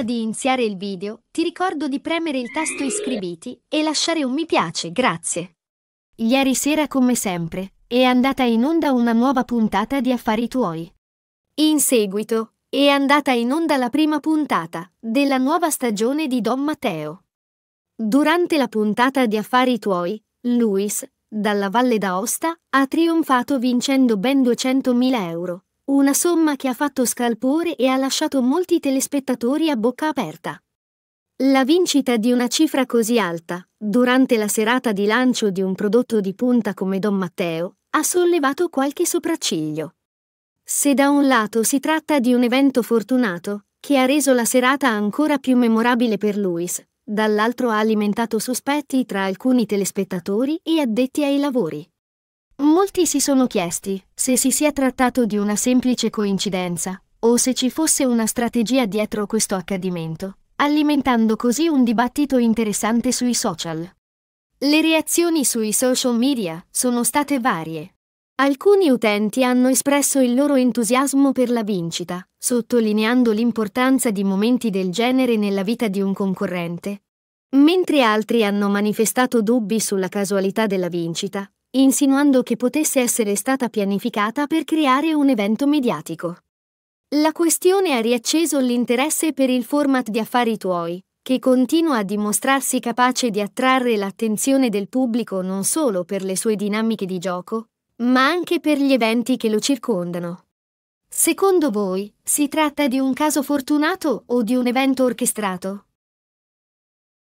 Prima di iniziare il video, ti ricordo di premere il tasto iscriviti e lasciare un mi piace, grazie. Ieri sera, come sempre, è andata in onda una nuova puntata di Affari tuoi. In seguito, è andata in onda la prima puntata della nuova stagione di Don Matteo. Durante la puntata di Affari tuoi, Luis, dalla Valle d'Aosta, ha trionfato vincendo ben 200.000 euro una somma che ha fatto scalpore e ha lasciato molti telespettatori a bocca aperta. La vincita di una cifra così alta, durante la serata di lancio di un prodotto di punta come Don Matteo, ha sollevato qualche sopracciglio. Se da un lato si tratta di un evento fortunato, che ha reso la serata ancora più memorabile per Luis, dall'altro ha alimentato sospetti tra alcuni telespettatori e addetti ai lavori. Molti si sono chiesti se si sia trattato di una semplice coincidenza o se ci fosse una strategia dietro questo accadimento, alimentando così un dibattito interessante sui social. Le reazioni sui social media sono state varie. Alcuni utenti hanno espresso il loro entusiasmo per la vincita, sottolineando l'importanza di momenti del genere nella vita di un concorrente, mentre altri hanno manifestato dubbi sulla casualità della vincita insinuando che potesse essere stata pianificata per creare un evento mediatico. La questione ha riacceso l'interesse per il format di Affari tuoi, che continua a dimostrarsi capace di attrarre l'attenzione del pubblico non solo per le sue dinamiche di gioco, ma anche per gli eventi che lo circondano. Secondo voi, si tratta di un caso fortunato o di un evento orchestrato?